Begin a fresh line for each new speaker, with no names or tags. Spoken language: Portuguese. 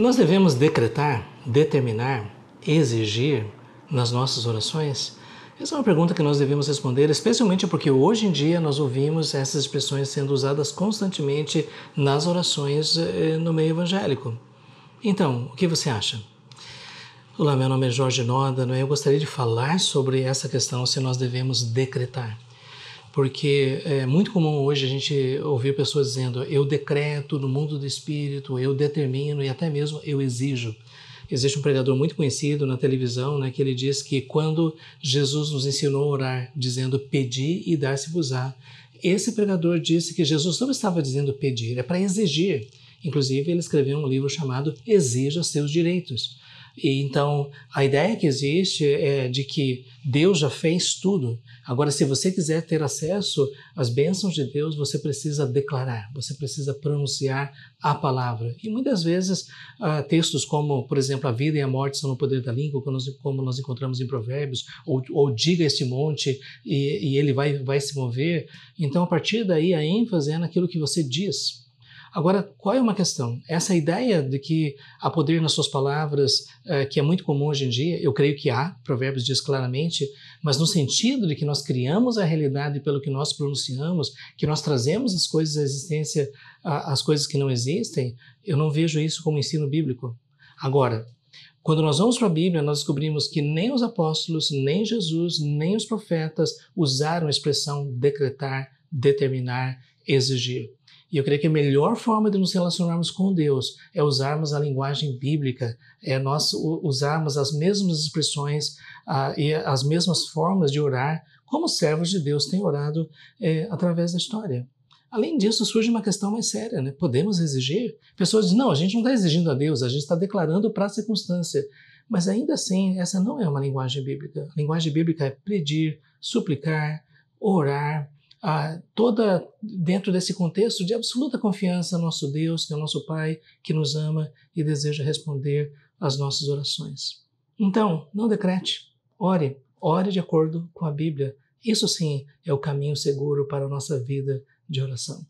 Nós devemos decretar, determinar, exigir nas nossas orações? Essa é uma pergunta que nós devemos responder, especialmente porque hoje em dia nós ouvimos essas expressões sendo usadas constantemente nas orações eh, no meio evangélico. Então, o que você acha? Olá, meu nome é Jorge Noda e é? eu gostaria de falar sobre essa questão se nós devemos decretar porque é muito comum hoje a gente ouvir pessoas dizendo eu decreto no mundo do espírito, eu determino e até mesmo eu exijo. Existe um pregador muito conhecido na televisão né, que ele diz que quando Jesus nos ensinou a orar, dizendo pedir e dar-se-vos-á, esse pregador disse que Jesus não estava dizendo pedir, é para exigir. Inclusive, ele escreveu um livro chamado Exija Seus Direitos e então, a ideia que existe é de que Deus já fez tudo. Agora, se você quiser ter acesso às bênçãos de Deus, você precisa declarar, você precisa pronunciar a palavra. E muitas vezes, uh, textos como, por exemplo, a vida e a morte são no poder da língua, como nós, como nós encontramos em Provérbios, ou, ou diga este monte e, e ele vai, vai se mover. Então, a partir daí, a ênfase é naquilo que você diz. Agora, qual é uma questão? Essa ideia de que há poder nas suas palavras, é, que é muito comum hoje em dia, eu creio que há, Provérbios diz claramente, mas no sentido de que nós criamos a realidade pelo que nós pronunciamos, que nós trazemos as coisas à existência, as coisas que não existem, eu não vejo isso como ensino bíblico. Agora, quando nós vamos para a Bíblia, nós descobrimos que nem os apóstolos, nem Jesus, nem os profetas usaram a expressão decretar, determinar, exigir. E eu creio que a melhor forma de nos relacionarmos com Deus é usarmos a linguagem bíblica, é nós usarmos as mesmas expressões e as mesmas formas de orar, como os servos de Deus têm orado é, através da história. Além disso, surge uma questão mais séria, né? Podemos exigir? Pessoas dizem, não, a gente não está exigindo a Deus, a gente está declarando para a circunstância. Mas ainda assim, essa não é uma linguagem bíblica. A linguagem bíblica é pedir, suplicar, orar, toda dentro desse contexto de absoluta confiança no nosso Deus, que é o nosso Pai, que nos ama e deseja responder às nossas orações. Então, não decrete, ore, ore de acordo com a Bíblia. Isso sim é o caminho seguro para a nossa vida de oração.